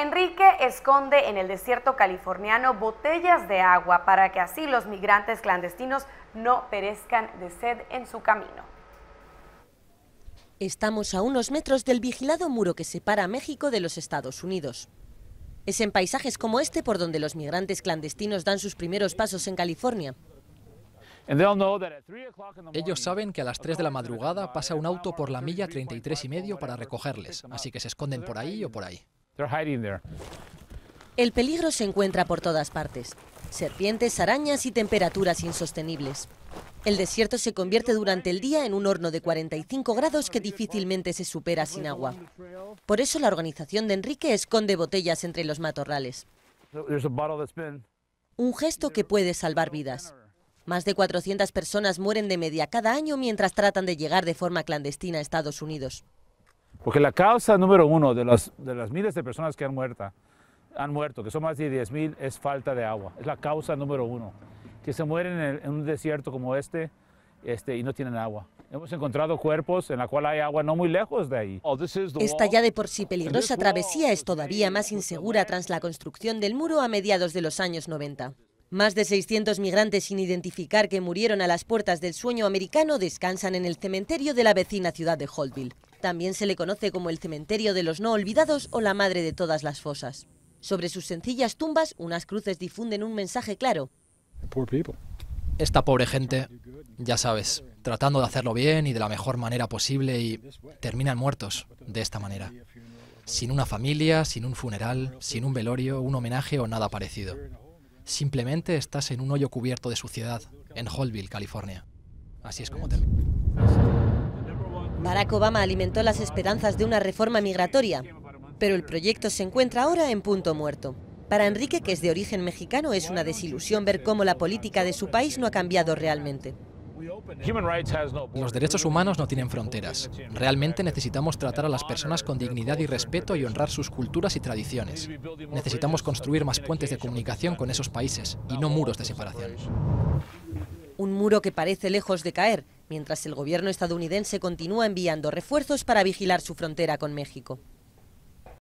Enrique esconde en el desierto californiano botellas de agua para que así los migrantes clandestinos no perezcan de sed en su camino. Estamos a unos metros del vigilado muro que separa México de los Estados Unidos. Es en paisajes como este por donde los migrantes clandestinos dan sus primeros pasos en California. Ellos saben que a las 3 de la madrugada pasa un auto por la milla 33 y medio para recogerles, así que se esconden por ahí o por ahí. El peligro se encuentra por todas partes. Serpientes, arañas y temperaturas insostenibles. El desierto se convierte durante el día en un horno de 45 grados que difícilmente se supera sin agua. Por eso la organización de Enrique esconde botellas entre los matorrales. Un gesto que puede salvar vidas. Más de 400 personas mueren de media cada año mientras tratan de llegar de forma clandestina a Estados Unidos. Porque la causa número uno de las, de las miles de personas que han, muerta, han muerto, que son más de 10.000, es falta de agua. Es la causa número uno. Que se mueren en, un desierto como este, este y no tienen agua. Hemos encontrado cuerpos en la cual hay agua no muy lejos de ahí. Oh, Esta ya de por sí peligrosa travesía es todavía más insegura tras la construcción del muro a mediados de los años 90. Más de 600 migrantes sin identificar que murieron a las puertas del sueño americano descansan en el cementerio de la vecina ciudad de Holtville. También se le conoce como el cementerio de los no olvidados o la madre de todas las fosas. Sobre sus sencillas tumbas, unas cruces difunden un mensaje claro. Esta pobre gente, ya sabes, tratando de hacerlo bien y de la mejor manera posible y terminan muertos de esta manera. Sin una familia, sin un funeral, sin un velorio, un homenaje o nada parecido. Simplemente estás en un hoyo cubierto de suciedad, en Holville, California. Así es como termina. Barack Obama alimentó las esperanzas de una reforma migratoria, pero el proyecto se encuentra ahora en punto muerto. Para Enrique, que es de origen mexicano, es una desilusión ver cómo la política de su país no ha cambiado realmente. Los derechos humanos no tienen fronteras. Realmente necesitamos tratar a las personas con dignidad y respeto y honrar sus culturas y tradiciones. Necesitamos construir más puentes de comunicación con esos países y no muros de separación. Un muro que parece lejos de caer, mientras el gobierno estadounidense continúa enviando refuerzos para vigilar su frontera con México.